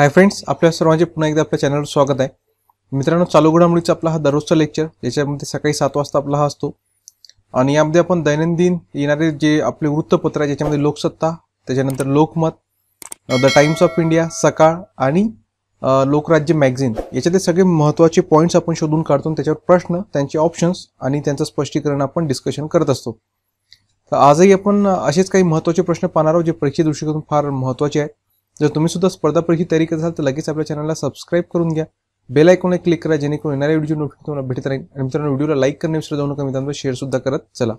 hi friends आपल्या सर्वांचे पुन्हा एकदा आपल्या चॅनलवर स्वागत आहे मित्रांनो चालू घडामोडीचा आपला हा दररोजचा लेक्चर ज्याच्यामध्ये सकाळी सात वाजता आपला हा असतो आणि यामध्ये आपण दैनंदिन येणारे जे आपले वृत्तपत्र आहे ज्याच्यामध्ये लोकसत्ता त्याच्यानंतर Lokmat the Times of India Sakal आणि लोकराज्य मॅगझिन याच्यातले सगळे महत्त्वाचे पॉईंट्स आपण शोधून काढतो त्याच्यावर प्रश्न त्यांचे ऑप्शन्स आणि त्यांचं स्पष्टीकरण आपण डिस्कशन करत असतो तर आजही आपण असेच काही महत्त्वाचे प्रश्न पाहणार आहोत जे परीक्षे दृष्टिकोन फार महत्त्वाचे आहेत जर तुम्ही सुद्धा स्पर्धा परीक्षा तयारी करत असाल तर लगेच आपल्या चॅनलला सबस्क्राईब करून घ्या बेल आयकॉनला क्लिक करा जेणेकरून येणाऱ्या व्हिडिओ नोटिफिकेशन तुम्हाला भेटत राहील आणि मित्रांनो व्हिडिओला लाईक करणे विसरू जाऊ नका मित्रांनो शेअर सुद्धा करत चला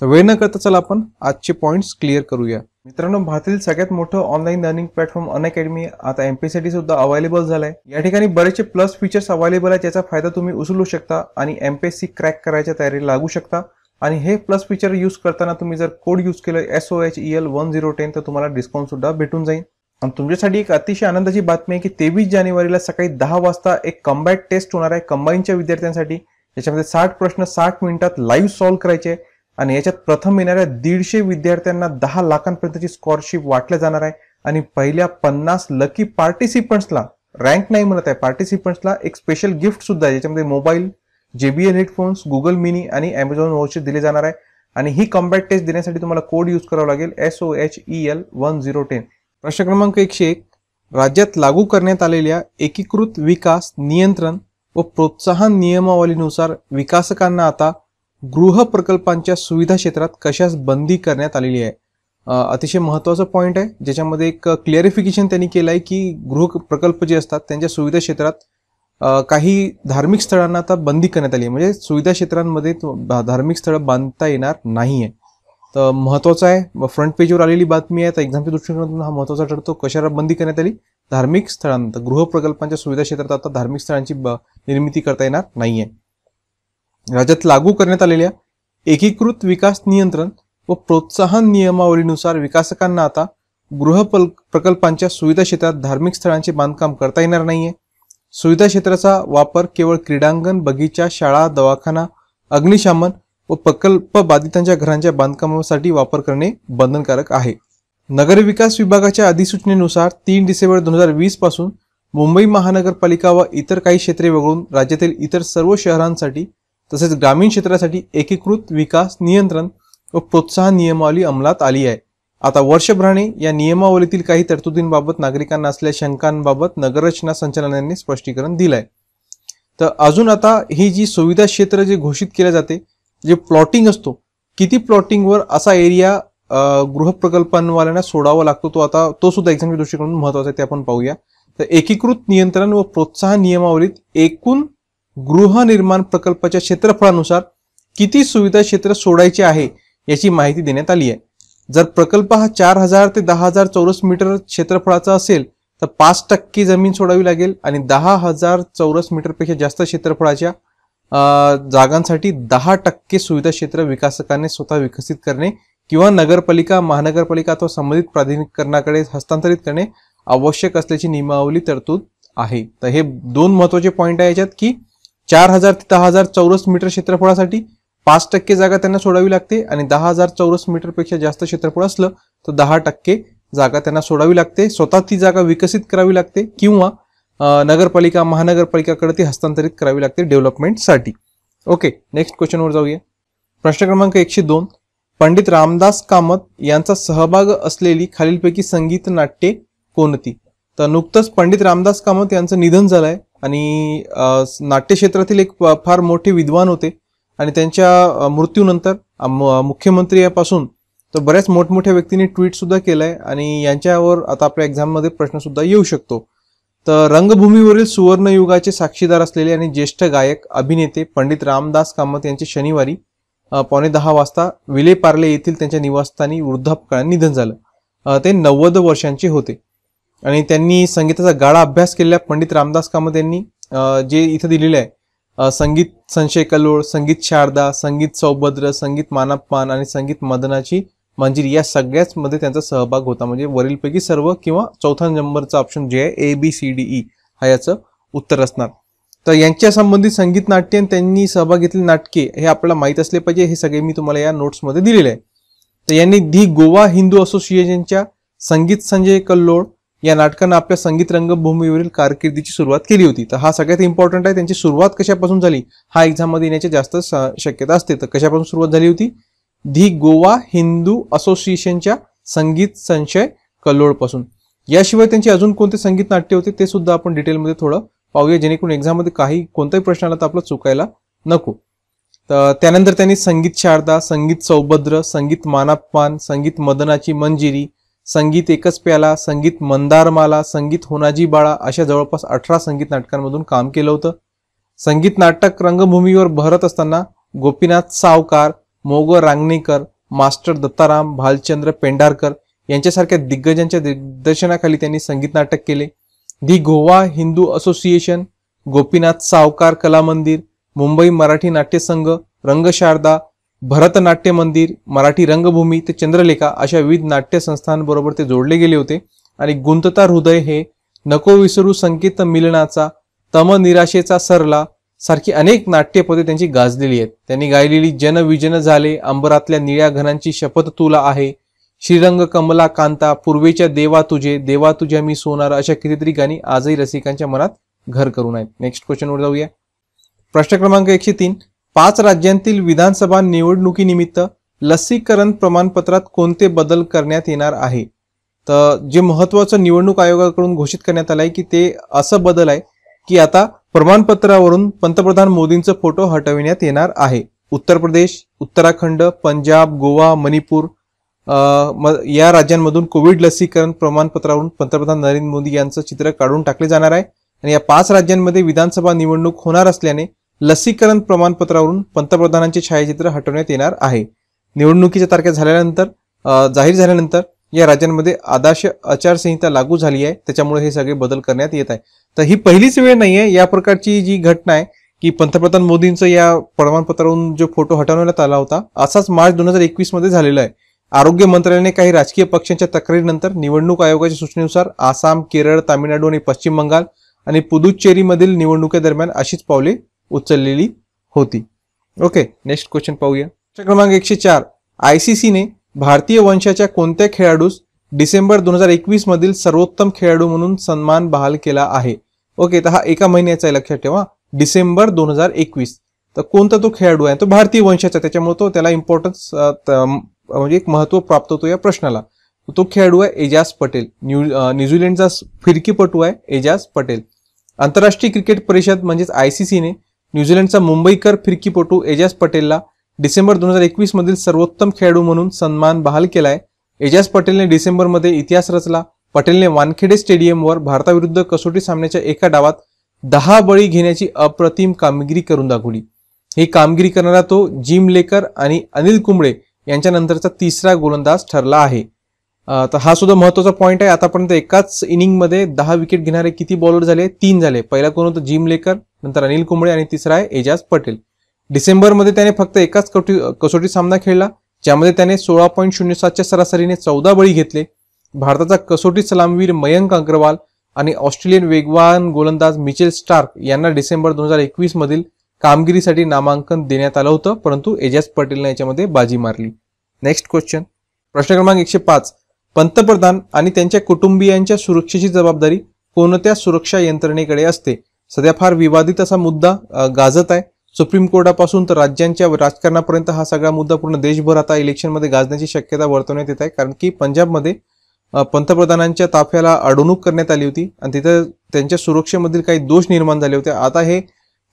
तर वेळ न करता चला आपण आजचे पॉईंट्स क्लिअर करूया मित्रांनो भारतातील सगळ्यात मोठं online learning platform Unacademy आता एमपीएससी सुद्धा अवेलेबल झालाय या ठिकाणी बरेचसे प्लस फीचर्स अवेलेबल आहे त्याचा फायदा तुम्ही उचलू शकता आणि एमपीएससी क्रॅक करायच्या तयारी लागू शकता आणि हे प्लस फीचर यूज करताना तुम्ही जर कोड यूज केलं S H E L one zero ten तर तुम्हाला डिस्काउंट सुद्धा भेटून जाईल आणि तुमच्यासाठी एक अतिशय आनंदाची बातमी आहे की तेवीस जानेवारीला सकाळी दहा वाजता एक कंबॅट टेस्ट होणार आहे कंबाईनच्या विद्यार्थ्यांसाठी याच्यामध्ये साठ प्रश्न साठ मिनिटात लाईव्ह सॉल्व्ह करायचे आणि याच्यात प्रथम येणाऱ्या दीडशे विद्यार्थ्यांना दहा लाखांपर्यंतची स्कॉलरशिप वाटल्या जाणार आहे आणि पहिल्या पन्नास लकी पार्टिसिपंट्सला रँक नाही म्हणत आहे पार्टिसिपंट्सला एक स्पेशल गिफ्ट सुद्धा आहे ज्याच्यामध्ये mobile JBL headphones Google mini आणि अमेझॉन वॉचेस दिले जाणार आहे आणि ही कॉम्बॅट टेस्ट देण्यासाठी तुम्हाला कोड यूज करावा लागेल S O H E L one zero ten प्रश्न क्रमांक एकशे एक राज्यात लागू करण्यात आलेल्या एकीकृत विकास नियंत्रण व प्रोत्साहन नियमावलीनुसार विकासकांना आता गृह प्रकल्पांच्या सुविधा क्षेत्रात कशास बंदी करण्यात आलेली आहे अतिशय महत्त्वाचा पॉईंट आहे ज्याच्यामध्ये एक क्लिअरिफिकेशन त्यांनी केलं आहे की गृह प्रकल्प जे असतात त्यांच्या सुविधा क्षेत्रात काही धार्मिक स्थळांना आता बंदी करण्यात आली आहे म्हणजे सुविधा क्षेत्रांमध्ये धार्मिक स्थळं बांधता येणार नाही आहे तर महत्त्वाचं आहे फ्रंट पेजवर आलेली बातमी आहे तर एक्झामच्या दृष्टिकोनातून हा महत्त्वाचा ठरतो कशाला बंदी करण्यात आली धार्मिक स्थळांत प्रकल्पांच्या सुविधा क्षेत्रात आता धार्मिक स्थळांची निर्मिती करता येणार नाही राज्यात लागू करण्यात आलेल्या एकीकृत विकास नियंत्रण व प्रोत्साहन नियमावलीनुसार विकासकांना आता गृह प्रकल्पांच्या सुविधा क्षेत्रात धार्मिक स्थळांचे बांधकाम करता येणार नाहीये सुविधा क्षेत्राचा वापर केवळ क्रीडांगण बगीचा शाळा दवाखाना अग्निशामन व प्रकल्प बाधितांच्या घरांच्या बांधकामासाठी वापर करणे बंधनकारक आहे नगरविकास विभागाच्या अधिसूचनेनुसार तीन डिसेंबर दोन हजार वीस पासून मुंबई महानगरपालिका व इतर काही क्षेत्रे वगळून राज्यातील इतर सर्व शहरांसाठी तसेच ग्रामीण क्षेत्रासाठी एकीकृत विकास नियंत्रण व प्रोत्साहन नियमावली अंमलात आली आहे आता वर्षभराने या नियमावलीतील काही तरतुदींबाबत नागरिकांना असलेल्या शंकांबाबत नगररचना संचालनांनी स्पष्टीकरण दिलं आहे तर अजून आता ही जी सुविधा क्षेत्र जे घोषित केले जाते जे प्लॉटिंग असतो किती प्लॉटिंगवर असा एरिया गृहप्रकल्पांवाल्यांना सोडावा लागतो तो आता तो सुद्धा एक्झामच्या दृष्टीकोन महत्वाचा आहे ते आपण पाहूया तर एकीकृत नियंत्रण व प्रोत्साहन नियमावलीत एकूण गृहनिर्माण प्रकल्पाच्या क्षेत्रफळानुसार किती सुविधा क्षेत्र सोडायचे आहे याची माहिती देण्यात आली आहे जर प्रकल्प हा चार हजार ते दहा हजार चौरस मीटर क्षेत्रफळाचा असेल तर पाच टक्के जमीन सोडावी लागेल आणि दहा हजार चौरस मीटरपेक्षा जास्त क्षेत्रफळाच्या जागांसाठी दहा टक्के सुविधा क्षेत्र विकासकाने स्वतः विकसित करणे किंवा नगरपालिका महानगरपालिका अथवा संबंधित प्राधिकरणाकडे हस्तांतरित करणे आवश्यक असल्याची नियमावली तरतूद आहे तर हे दोन महत्वाचे पॉईंट आहे याच्यात की चार हजार ते दहा हजार चौरस मीटर क्षेत्रफळासाठी पाच टक्के जागा त्यांना सोडावी लागते आणि दहा हजार चौरस मीटरपेक्षा जास्त क्षेत्रफळ असलं तर दहा टक्के जागा त्यांना सोडावी लागते स्वतः ती जागा विकसित करावी लागते किंवा नगरपालिका महानगरपालिकाकडे ती हस्तांतरित करावी लागते डेव्हलपमेंटसाठी ओके नेक्स्ट क्वेश्चनवर जाऊया प्रश्न क्रमांक एकशे दोन पंडित रामदास कामत यांचा सहभाग असलेली खालीलपैकी संगीत नाट्ये कोणती तर नुकतंच पंडित रामदास कामत यांचं निधन झालं आहे आणि नाट्य क्षेत्रातील एक फार मोठे विद्वान होते आणि त्यांच्या मृत्यूनंतर मुख्यमंत्री यापासून तर बऱ्याच मोठमोठ्या व्यक्तींनी ट्विटसुद्धा केलं आहे आणि यांच्यावर आता आपल्या एक्झाममध्ये प्रश्नसुद्धा येऊ शकतो तर रंगभूमीवरील सुवर्णयुगाचे साक्षीदार असलेले आणि ज्येष्ठ गायक अभिनेते पंडित रामदास कामत यांचे शनिवारी पावणे दहा वाजता विलेपार्ले येथील त्यांच्या निवासस्थानी वृद्धापकाळात निधन झालं ते नव्वद वर्षांचे होते आणि त्यांनी संगीताचा गाळा अभ्यास केलेल्या पंडित रामदास कामत यांनी जे इथं दिलेले आहे संगीत संशय कलोळ संगीत शारदा संगीत सौभद्र संगीत मानापमान आणि संगीत मदनाची मंजिरी या सगळ्याच मध्ये त्यांचा सहभाग होता म्हणजे वरीलपैकी सर्व किंवा चौथा नंबरचा ऑप्शन जे आहे A B C D E हा याचं उत्तर असणार तर यांच्या संबंधित संगीत नाट्य आणि त्यांनी सहभाग घेतलेली नाटके हे आपल्याला माहीत असले पाहिजे हे सगळे मी तुम्हाला या नोट्समध्ये दिलेले आहे तर यांनी दी गोवा हिंदू असोसिएशनच्या संगीत संजय कल्लोळ या नाटकानं आपल्या संगीत रंगभूमीवरील कारकिर्दीची सुरुवात केली होती तर हा सगळ्यात इम्पॉर्टंट आहे त्यांची सुरुवात कशापासून झाली हा एक्झाममध्ये येण्याची जास्त शक्यता असते तर कशापासून सुरुवात झाली होती धी गोवा हिंदू असोसिएशनच्या संगीत संशय कल्लोळपासून याशिवाय त्यांचे अजून कोणते संगीत नाट्य होते ते सुद्धा आपण डिटेलमध्ये थोडं पाहूया जेणेकरून एक्झाममध्ये काही कोणत्याही प्रश्न आला तर आपलं चुकायला नको तर त्यानंतर त्यांनी संगीत शारदा संगीत सौभद्र संगीत मानापमान संगीत मदनाची मंजिरी संगीत एकच प्याला संगीत मंदारमाला संगीत होनाजी बाळा अशा जवळपास अठरा संगीत नाटकांमधून काम केलं होतं संगीत नाटक रंगभूमीवर भरत असताना गोपीनाथ सावकार मोग रांगणीकर मास्टर दत्ताराम भालचंद्र पेंढारकर यांच्यासारख्या दिग्गजांच्या दिग्दर्शनाखाली त्यांनी संगीत नाटक केले दी गोवा हिंदू असोसिएशन गोपीनाथ सावकार कला मंदिर मुंबई मराठी नाट्य संघ रंगशारदा भरतनाट्य मंदिर मराठी रंगभूमी ते चंद्रलेखा अशा विविध नाट्य संस्थांबरोबर ते जोडले गेले होते आणि गुंतता हृदय हे नको विसरू संकेत मिलनाचा तम निराशेचा सरला सारखी अनेक नाट्यपदे त्यांची गाजलेली आहेत त्यांनी गायलेली जनविजन झाले अंबरातल्या निळ्या घनांची शपथ तुला आहे श्रीरंग कमला कांता पूर्वेच्या देवा तुझे देवा तुझ्या मी सोनार अशा कितीतरी गाणी आजही रसिकांच्या मनात घर करून आहेत नेक्स्ट क्वेश्चनवर जाऊया प्रश्न क्रमांक एकशे तीन पाच राज्यांतील विधानसभा निवडणुकीनिमित्त लसीकरण प्रमाणपत्रात कोणते बदल करण्यात येणार आहे तर जे महत्त्वाचं निवडणूक आयोगाकडून घोषित करण्यात आलं आहे की ते असं बदल आहे की आता प्रमाणपत्रावरून पंतप्रधान मोदींचा फोटो हटविण्यात येणार आहे उत्तर प्रदेश उत्तराखंड पंजाब गोवा मणिपूर या राज्यांमधून कोविड लसीकरण प्रमाणपत्रावरून पंतप्रधान नरेंद्र मोदी यांचं चित्र काढून टाकले जाणार आहे आणि या पाच राज्यांमध्ये विधानसभा निवडणूक होणार असल्याने लसीकरण प्रमाणपत्रावरून पंतप्रधानांचे छायाचित्र हटवण्यात येणार आहे निवडणुकीच्या तारखा झाल्यानंतर जाहीर झाल्यानंतर या राज्यांमध्ये आदर्श आचारसंहिता लागू झाली आहे त्याच्यामुळे हे सगळे बदल करण्यात येत आहे तर ही पहिलीच वेळ नाही आहे या प्रकारची जी घटना आहे की पंतप्रधान मोदींचं या प्रमाणपत्रावरून जो फोटो हटवण्यात आला होता असाच मार्च दोन हजार एकवीस मध्ये झालेला आहे आरोग्य मंत्रालयाने काही राजकीय पक्षांच्या तक्रारीनंतर निवडणूक आयोगाच्या सूचनेनुसार आसाम केरळ तामिळनाडू आणि पश्चिम बंगाल आणि पुदुच्चेरीमधील निवडणुकीदरम्यान अशीच पावले उचललेली होती ओके नेक्स्ट क्वेश्चन पाहूया क्रमांक एकशे चार आयसीसीने भारतीय वंशाच्या कोणत्या खेळाडूस डिसेंबर दोन हजार एकवीस मधील सर्वोत्तम खेळाडू म्हणून सन्मान बहाल केला आहे ओके तर हा एका महिन्याचा आहे लक्षात ठेवा डिसेंबर दोन हजार एकवीस तर कोणता तो खेळाडू आहे तो भारतीय वंशाचा त्याच्यामुळे तो त्याला इम्पॉर्टन्स म्हणजे एक महत्व प्राप्त होतो या प्रश्नाला तो खेळाडू आहे एजाज पटेल न्यू न्यूझीलंडचा फिरकीपटू आहे एजाज पटेल आंतरराष्ट्रीय क्रिकेट परिषद म्हणजेच आय सी सीने न्यूझीलंडचा मुंबईकर फिरकीपटू एजाज पटेलला डिसेंबर दोन हजार एकवीस मधील सर्वोत्तम खेळाडू म्हणून सन्मान बहाल केलाय एजाज पटेलने डिसेंबरमध्ये इतिहास रचला पटेलने वानखेडे स्टेडियमवर भारताविरुद्ध कसोटी सामन्याच्या एका डावात दहा बळी घेण्याची अप्रतिम कामगिरी करून दाखवली ही कामगिरी करणारा तो जिम लेकर आणि अनिल कुंबळे यांच्या नंतरचा तिसरा गोलंदाज ठरला आहे तर हा सुद्धा महत्वाचा पॉईंट आहे आतापर्यंत एकाच इनिंगमध्ये दहा विकेट घेणारे किती बॉलर झाले तीन झाले पहिला कोण होतं जिम लेकर नंतर अनिल कुंबळे आणि तिसरा आहे एजाज पटेल डिसेंबरमध्ये त्याने फक्त एकाच कटी कसोटी सामना खेळला ज्यामध्ये त्याने सोळा पॉईंट शून्य सातच्या सरासरीने चौदा बळी घेतले भारताचा कसोटी सलामवीर मयंक अग्रवाल आणि ऑस्ट्रेलियन वेगवान गोलंदाज मिचेल स्टार्क यांना डिसेंबर दोन हजार एकवीस मधील कामगिरीसाठी नामांकन देण्यात आलं होतं परंतु एजाज पटेलने याच्यामध्ये बाजी मारली नेक्स्ट क्वेश्चन प्रश्न क्रमांक एकशे पाच पंतप्रधान आणि त्यांच्या कुटुंबियांच्या सुरक्षेची जबाबदारी कोणत्या सुरक्षा यंत्रणेकडे असते सध्या फार विवादित असा मुद्दा गाजत आहे सुप्रीम कोर्टापासून तर राज्यांच्या राजकारणापर्यंत हा सगळा मुद्दा पूर्ण देशभर आता इलेक्शनमध्ये गाजण्याची शक्यता वर्तवण्यात येत आहे कारण की पंजाबमध्ये पंतप्रधानांच्या ताफ्याला अडवणूक करण्यात आली होती आणि तिथं त्यांच्या सुरक्षेमधील काही दोष निर्माण झाले होते आता हे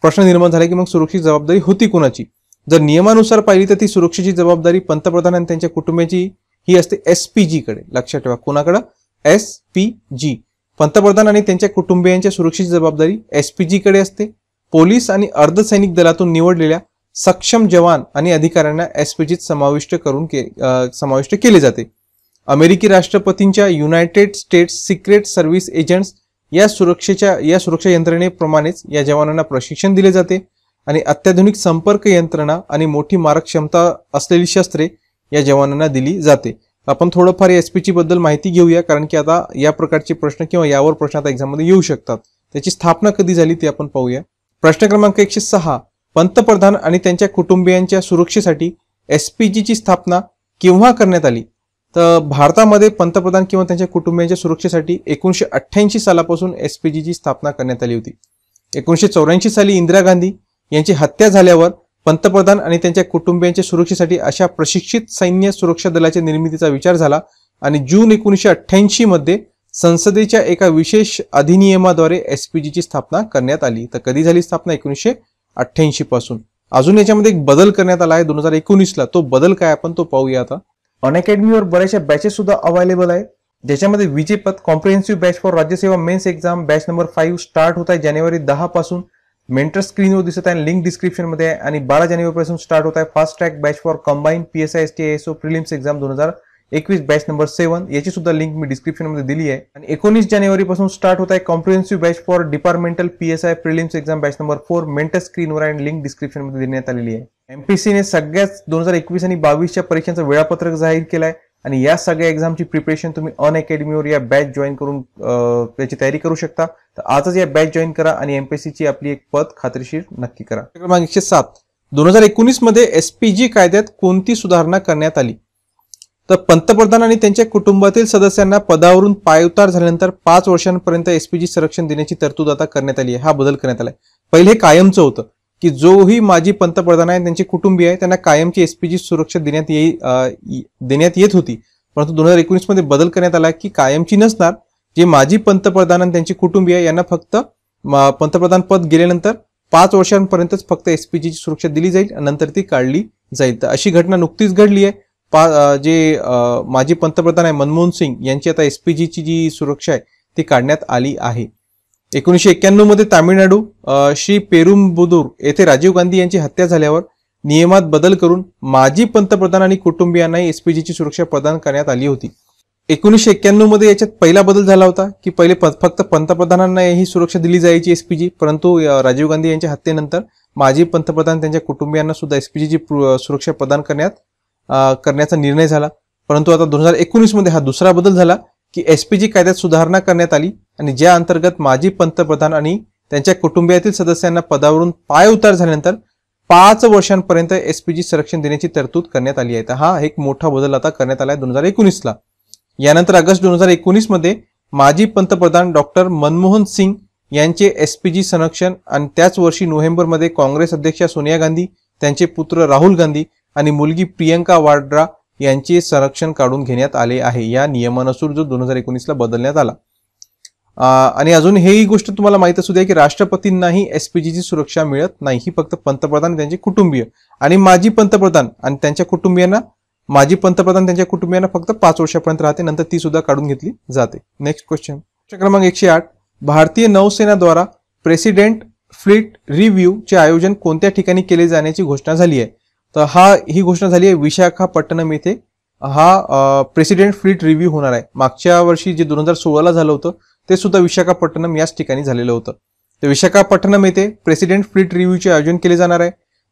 प्रश्न निर्माण झाले की मग सुरक्षित जबाबदारी होती कोणाची जर नियमानुसार पाहिली तर ती सुरक्षेची जबाबदारी पंतप्रधान आणि त्यांच्या कुटुंबियाची ही असते एस पी जीकडे लक्षात ठेवा कोणाकडे एस पी जी पंतप्रधान आणि त्यांच्या कुटुंबियांच्या सुरक्षेची जबाबदारी एस पी कडे असते पोलीस आणि अर्धसैनिक दलातून निवडलेल्या सक्षम जवान आणि अधिकाऱ्यांना एसपीजीत समाविष्ट करून के समाविष्ट केले जाते अमेरिकी राष्ट्रपतींच्या United States Secret Service agents या सुरक्षेच्या या सुरक्षा यंत्रणेप्रमाणेच या जवानांना प्रशिक्षण दिले जाते आणि अत्याधुनिक संपर्क यंत्रणा आणि मोठी मारक क्षमता असलेली शस्त्रे या जवानांना दिली जाते आपण थोडंफार एसपीची बद्दल माहिती घेऊया कारण की आता या प्रकारचे प्रश्न किंवा यावर प्रश्न आता एक्झाममध्ये येऊ शकतात त्याची स्थापना कधी झाली ती आपण पाहूया प्रश्न क्रमांक एकशे सहा पंतप्रधान आणि त्यांच्या कुटुंबियांच्या सुरक्षेसाठी एस पी जीची स्थापना केव्हा करण्यात आली तर भारतामध्ये पंतप्रधान किंवा त्यांच्या कुटुंबियांच्या सुरक्षेसाठी एकोणीशे अठ्ठ्याऐंशी सालापासून एस पी जीची स्थापना करण्यात आली होती एकोणीसशे चौऱ्याऐंशी साली इंदिरा गांधी यांची हत्या झाल्यावर पंतप्रधान आणि त्यांच्या कुटुंबियांच्या सुरक्षेसाठी अशा प्रशिक्षित सैन्य सुरक्षा दलाच्या निर्मितीचा विचार झाला आणि जून एकोणीसशे अठ्ठ्याऐंशी मध्ये संसदेच्या एका विशेष अधिनियमाद्वारे एस पी ची स्थापना करण्यात आली तर कधी झाली स्थापना एकोणीसशे अठ्ठ्याऐंशी पासून अजून याच्यामध्ये एक बदल करण्यात आला आहे दोन हजार एकोणीसला तो बदल काय आपण तो पाहूया आता अनअकॅडमीवर बऱ्याचशा बॅचेस सुद्धा अवेलेबल आहे ज्याच्यामध्ये विजेपद comprehensive batch for Rajyaseva mains exam batch number five start होत आहे जानेवारी दहा पासून मेंटर स्क्रीनवर दिसत आहे लिंक डिस्क्रिप्शनमध्ये आहे आणि बारा जानेवारीपासून स्टार्ट होत आहे fast track batch for combine P S I S T S O prelims exam दोन हजार एकवीस बॅच नंबर सेवन याची सुद्धा लिंक मी डिस्क्रिप्शनमध्ये दिली आहे आणि एकोणीस जानेवारीपासून स्टार्ट होत आहे comprehensive batch for departmental P S prelims exam batch number four मेंटल स्क्रीनवर आणि लिंक डिस्क्रिप्शन मध्ये देण्यात आलेली आहे एमपीसीने सगळ्याच दोन हजार एकवीस आणि बावीसच्या परीक्षांचं वेळापत्रक जाहीर केलं आहे आणि या सगळ्या एक्झामची प्रिपरेशन तुम्ही अन या बॅच जॉईन करून त्याची तयारी करू शकता तर आजच या बॅच जॉईन करा आणि ची आपली एक पद खात्रीशीर नक्की करा क्रमांक एकशे सात दोन हजार एकोणीसमध्ये एस कायद्यात कोणती सुधारणा करण्यात आली तर पंतप्रधान आणि त्यांच्या कुटुंबातील सदस्यांना पदावरून पायउतार झाल्यानंतर पाच वर्षांपर्यंत एसपीजी संरक्षण देण्याची तरतूद आता करण्यात आली आहे हा बदल करण्यात आलाय पहिले कायमचं होतं की जोही माजी पंतप्रधान आहे त्यांचे कुटुंबीय आहे त्यांना कायमची एसपीजी सुरक्षा देण्यात येई देण्यात येत होती परंतु दोन हजार एकोणीस मध्ये बदल करण्यात आला की कायमची नसणार जे माजी पंतप्रधान आणि त्यांची कुटुंबीय यांना फक्त पंतप्रधान पद गेल्यानंतर पाच वर्षांपर्यंतच फक्त एसपीजीची सुरक्षा दिली जाईल नंतर ती काढली जाईल तर अशी घटना नुकतीच घडली आहे पा जे माजी पंतप्रधान आहे मनमोहन सिंग यांची आता एस पी जीची जी सुरक्षा आहे ती काढण्यात आली आहे एकोणीसशे एक्क्याण्णव मध्ये तामिळनाडू श्री पेरुंबुदूर येथे राजीव गांधी यांची हत्या झाल्यावर नियमात बदल करून माजी पंतप्रधान आणि कुटुंबियांनाही एसपीजीची सुरक्षा प्रदान करण्यात आली होती एकोणीसशे एक्क्याण्णव मध्ये याच्यात पहिला बदल झाला होता की पहिले फक्त पंतप्रधानांना ही सुरक्षा दिली जायची एसपीजी परंतु राजीव गांधी यांच्या हत्येनंतर माजी पंतप्रधान त्यांच्या कुटुंबियांना सुद्धा एसपीजीची सुरक्षा प्रदान करण्यात करण्याचा निर्णय झाला परंतु आता दोन हजार एकोणीसमध्ये हा दुसरा बदल झाला की एसपीजी कायद्यात सुधारणा करण्यात आली आणि ज्या अंतर्गत माजी पंतप्रधान आणि त्यांच्या कुटुंबियातील सदस्यांना पदावरून पाय उतार झाल्यानंतर पाच वर्षांपर्यंत एसपीजी संरक्षण देण्याची तरतूद करण्यात आली आहे हा एक मोठा बदल आता करण्यात आला आहे दोन हजार एकोणीसला यानंतर ऑगस्ट दोन हजार एकोणीसमध्ये माजी पंतप्रधान डॉक्टर मनमोहन सिंग यांचे एसपीजी संरक्षण आणि त्याच वर्षी नोव्हेंबरमध्ये काँग्रेस अध्यक्षा सोनिया गांधी त्यांचे पुत्र राहुल गांधी आणि मुलगी प्रियंका वाड्रा यांचे संरक्षण काढून घेण्यात आले आहे या नियमानुसार जो दोन हजार एकोणीसला बदलण्यात आला आणि अजून हेही गोष्ट तुम्हाला माहित असू द्या की राष्ट्रपतींनाही एसपीजीची सुरक्षा मिळत नाही ही फक्त पंतप्रधान त्यांचे कुटुंबीय आणि माजी पंतप्रधान आणि त्यांच्या कुटुंबियांना माजी पंतप्रधान त्यांच्या कुटुंबियांना फक्त पाच वर्षापर्यंत राहते नंतर ती सुद्धा काढून घेतली जाते नेक्स्ट क्वेश्चन क्रमांक एकशे आठ भारतीय नौसेनाद्वारा प्रेसिडेंट फ्लीट रिव्ह्यू चे आयोजन कोणत्या ठिकाणी केले जाण्याची घोषणा झाली आहे तर हा ही घोषणा झाली आहे विशाखापट्टणम येथे हा प्रेसिडेंट फ्लीट रिव्ह्यू होणार आहे मागच्या वर्षी जे दोन हजार सोळाला झालं होतं ते सुद्धा विशाखापट्टणम याच ठिकाणी झालेलं होतं तर विशाखापट्टणम येथे प्रेसिडेंट फ्लीट रिव्ह्यूचे आयोजन केले जाणार आहे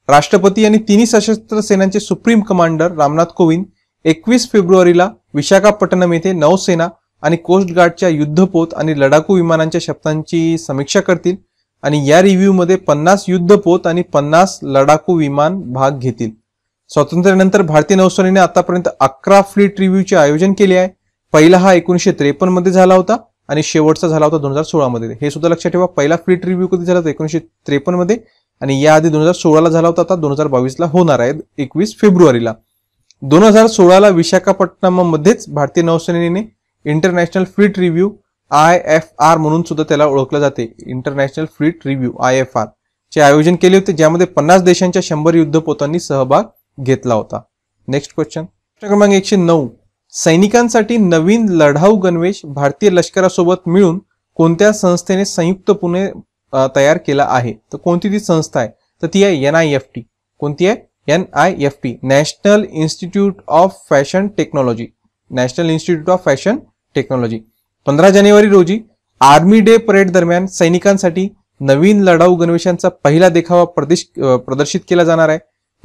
राष्ट्रपती आणि तिन्ही सशस्त्र सेनांचे सुप्रीम कमांडर रामनाथ कोविंद एकवीस फेब्रुवारीला विशाखापट्टणम येथे नौसेना आणि कोस्ट गार्डच्या युद्धपोत आणि लडाखू विमानांच्या शब्दांची समीक्षा करतील आणि या रिव्ह्यूमध्ये पन्नास युद्धपोत आणि पन्नास लडाखू विमान भाग घेतील स्वातंत्र्यानंतर भारतीय नौसेनेने आतापर्यंत अकरा फ्लीट रिव्ह्यूचे आयोजन केले आहे पहिला हा एकोणीसशे त्रेपन्न मध्ये झाला होता आणि शेवटचा झाला होता दोन हजार सोळामध्ये हे सुद्धा लक्षात ठेवा पहिला फ्लीट रिव्ह्यू कधी झाला होता एकोणीसशे त्रेपन्न मध्ये आणि याआधी दोन हजार सोळाला झाला होता आता दोन हजार बावीसला होणार आहे एकवीस फेब्रुवारीला दोन हजार सोळाला विशाखापट्टणममध्येच भारतीय नौसेनेने international fleet review I F R म्हणून सुद्धा त्याला ओळखलं जाते international fleet review I F R चे आयोजन केले होते ज्यामध्ये पन्नास देशांच्या शंभर युद्धपोतांनी सहभाग घेतला होता नेक्स्ट क्वेश्चन क्रमांक एकशे नऊ सैनिकांसाठी नवीन लढाऊ गणवेश भारतीय लष्करासोबत मिळून कोणत्या संस्थेने संयुक्त पुणे तयार केला आहे तर कोणती ती संस्था आहे तर ती आहे एन आय एफ टी कोणती आहे N I F T national institute of fashion technology national institute of fashion technology पंधरा जानेवारी रोजी आर्मी डे परेड दरम्यान सैनिकांसाठी नवीन लढाऊ गणवेशांचा पहिला देखावा प्रदेश प्रदर्शित केला जाणार आहे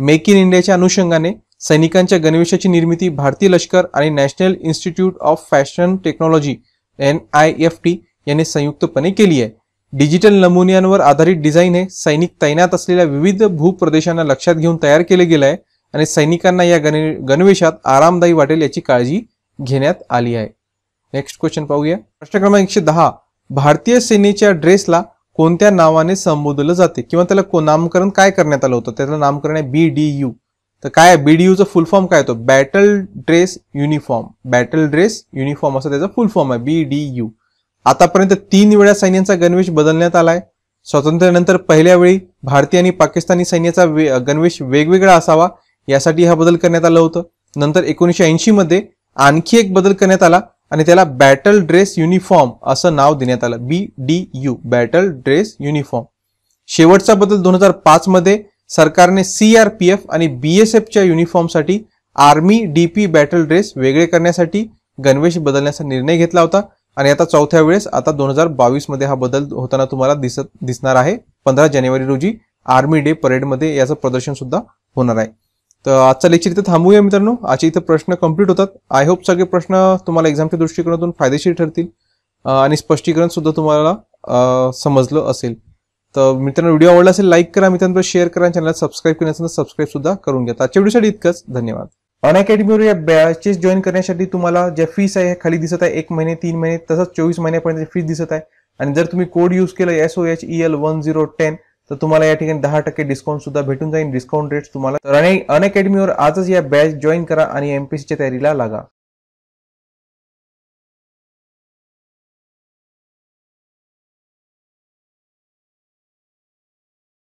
मेक इन इंडियाच्या अनुषंगाने सैनिकांच्या गणवेशाची निर्मिती भारतीय लष्कर आणि national institute of fashion technology N I F T यांनी संयुक्तपणे केली आहे डिजिटल नमुन्यांवर आधारित डिझाईन हे सैनिक तैनात असलेल्या विविध भूप्रदेशांना लक्षात घेऊन तयार केले गेले आहे आणि सैनिकांना या गण गणवेशात आरामदायी वाटेल याची काळजी घेण्यात आली आहे नेक्स्ट क्वेश्चन पाहूया प्रश्न क्रमांक एकशे दहा भारतीय सेनेच्या ड्रेसला कोणत्या नावाने संबोधलं जाते किंवा त्याला नामकरण काय करण्यात आलं होतं त्याचं नामकरण आहे बी डी यू तर काय बी डी यूचा फुल फॉर्म काय होतो battle dress uniform battle dress uniform असा त्याचा फुल फॉर्म आहे बी डी यू आतापर्यंत तीन वेळा सैन्यांचा गणवेश बदलण्यात आलाय स्वातंत्र्यानंतर पहिल्या वेळी भारतीय आणि पाकिस्तानी सैन्याचा गणवेश वेगवेगळा असावा यासाठी हा बदल करण्यात आला होतं नंतर एकोणीसशे मध्ये आणखी एक बदल करण्यात आला आणि त्याला बॅटल ड्रेस युनिफॉर्म असं नाव देण्यात आलं B D U battle dress uniform शेवटचा बदल दोन हजार पाच मध्ये सरकारने एफ आणि बीएसएफच्या युनिफॉर्मसाठी army D P battle dress वेगळे करण्यासाठी गणवेश बदलण्याचा निर्णय घेतला होता आणि आता चौथ्या वेळेस आता दोन हजार बावीस मध्ये हा बदल होताना तुम्हाला दिसत दिसणार आहे पंधरा जानेवारी रोजी आर्मी डे परेडमध्ये याचं प्रदर्शन सुद्धा होणार आहे तर आजचा लेक्चर इथं थांबूया मित्रांनो आजचे इथं प्रश्न कंप्लीट होतात आय होप सगळे प्रश्न तुम्हाला एक्झामच्या दृष्टिकोनातून फायदेशीर ठरतील आणि स्पष्टीकरण सुद्धा तुम्हाला समजलं असेल तर मित्रांनो व्हिडिओ आवडला असेल लाईक करा मित्रांनो शेअर करा चॅनलला सबस्क्राईब करण्याचं सबस्क्राईब सुद्धा करून घ्या आजच्या व्हिडिओसाठी इतकंच धन्यवाद अन अकॅडमीवर या बॅचेस जॉईन करण्यासाठी तुम्हाला ज्या फीस आहे खाली दिसत आहे एक महिने तीन महिने तसंच चोवीस महिन्यापर्यंत फीस दिसत आहे आणि जर तुम्ही कोड यूज केला S O H E L one zero ten तर तुम्हाला या ठिकाणी दहा टक्के डिस्काउंट सुद्धा भेटून जाईल डिस्काउंट रेट्स तुम्हाला तर अनेक अकॅडमीवर आजच या बॅच जॉईन करा आणि एमपीसीच्या तयारीला लागा